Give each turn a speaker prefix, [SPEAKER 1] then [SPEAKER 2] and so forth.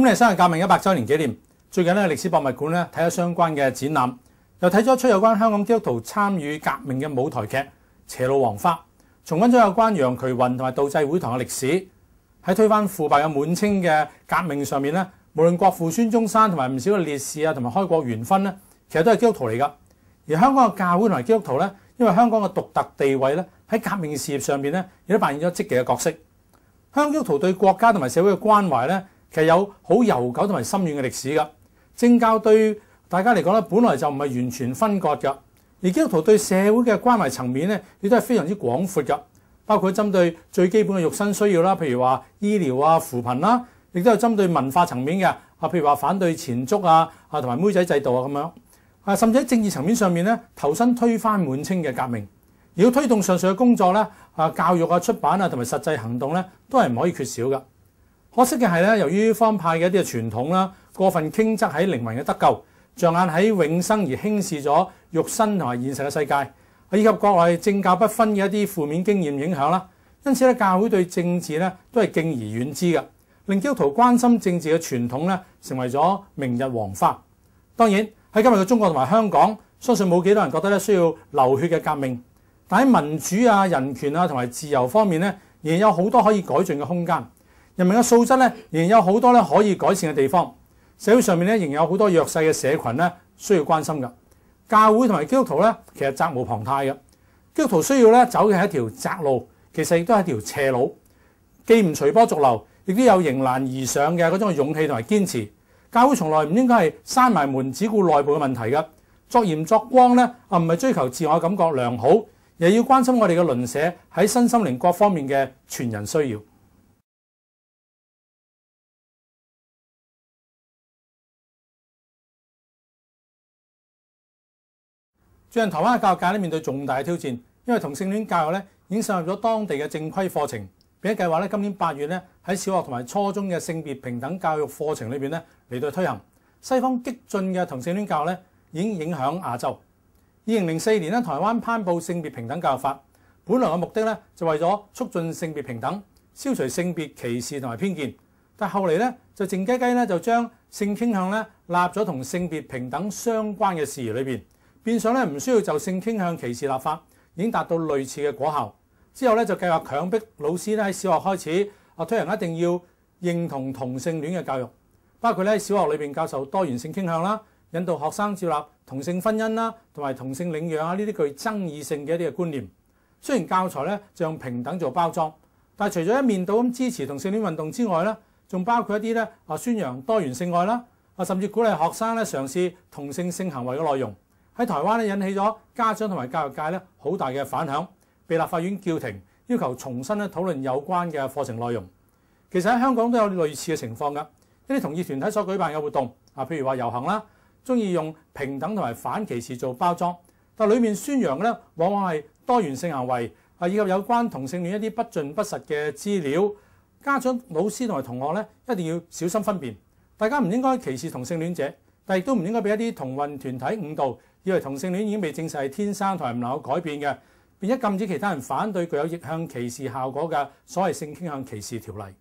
[SPEAKER 1] 咁嚟，生日革命一百周年紀念，最近咧，歷史博物館咧睇咗相關嘅展覽，又睇咗出有關香港基督徒參與革命嘅舞台劇《斜路黃花》，重温咗有關楊渠云同埋道济會堂嘅歷史。喺推翻腐敗嘅滿清嘅革命上面咧，無論國父孫中山同埋唔少嘅烈士啊，同埋開國元勋咧，其實都係基督徒嚟噶。而香港嘅教會同埋基督徒咧，因為香港嘅獨特地位咧，喺革命事業上面咧，亦都扮演咗積極嘅角色。香港基督徒對國家同埋社會嘅關懷咧。其實有好悠久同埋深遠嘅歷史㗎，政教對大家嚟講咧，本來就唔係完全分割㗎。而基督徒對社會嘅關懷層面咧，亦都係非常之廣闊㗎。包括針對最基本嘅肉身需要啦，譬如話醫療啊、扶貧啦，亦都有針對文化層面嘅，啊譬如話反對前足啊、啊同埋妹仔制度啊咁樣，啊甚至喺政治層面上面咧，投身推翻滿清嘅革命，要推動上述嘅工作咧，啊教育啊、出版啊同埋實際行動咧，都係唔可以缺少㗎。可惜嘅係咧，由於方派嘅一啲嘅傳統啦，過分傾側喺靈魂嘅得救，着眼喺永生而輕視咗肉身同埋現實嘅世界，以及國內政教不分嘅一啲負面經驗影響啦。因此咧，教會對政治咧都係敬而遠之嘅，令基督徒關心政治嘅傳統咧成為咗明日黃花。當然喺今日嘅中國同埋香港，相信冇幾多人覺得咧需要流血嘅革命，但喺民主啊、人權啊同埋自由方面咧，仍有好多可以改進嘅空間。人民嘅素質咧，仍然有好多咧可以改善嘅地方。社會上面咧，仍有好多弱勢嘅社群咧，需要關心嘅。教會同埋基督徒咧，其實責無旁貸嘅。基督徒需要咧，走嘅係一條窄路，其實亦都係一條斜路，既唔隨波逐流，亦都有迎難而上嘅嗰種勇氣同埋堅持。教會從來唔應該係閂埋門，只顧內部嘅問題嘅。作鹽作光咧，啊唔係追求自我感覺良好，又要關心我哋嘅鄰舍喺身心靈各方面嘅全人需要。最近台灣嘅教育界咧面對重大嘅挑戰，因為同性戀教育咧已經上入咗當地嘅正規課程，並且計劃咧今年八月咧喺小學同埋初中嘅性別平等教育課程裏边咧嚟到推行。西方激進嘅同性戀教咧已經影響亞洲。二零零四年咧，台灣颁布性別平等教育法，本來嘅目的咧就為咗促進性別平等，消除性別歧視同埋偏見，但後嚟咧就靜雞雞咧就將性傾向咧納咗同性別平等相關嘅事宜裏边。變相咧唔需要就性傾向歧視立法，已經達到類似嘅果效。之後咧就計劃強迫老師咧喺小學開始啊，推行一定要認同同性戀嘅教育，包括咧小學裏邊教授多元性傾向啦，引導學生接納同性婚姻啦，同埋同性領養啊呢啲具爭議性嘅一啲嘅觀念。雖然教材咧就用平等做包裝，但除咗一面倒咁支持同性戀運動之外咧，仲包括一啲咧啊宣揚多元性愛啦啊，甚至鼓勵學生咧嘗試同性性行為嘅內容。喺台灣咧引起咗家長同埋教育界咧好大嘅反響，被立法院叫停，要求重新咧討論有關嘅課程內容。其實喺香港都有類似嘅情況㗎。一啲同意團體所舉辦嘅活動啊，譬如話遊行啦，中意用平等同埋反歧視做包裝，但里面宣揚嘅咧往往係多元性行為啊，以及有關同性戀一啲不盡不實嘅資料。家長、老師同埋同學咧一定要小心分辨。大家唔應該歧視同性戀者，但亦都唔應該俾一啲同運團體誤導。以為同性戀已經被證實係天生，同唔能夠改變嘅，並且禁止其他人反對具有逆向歧視效果嘅所謂性傾向歧視條例。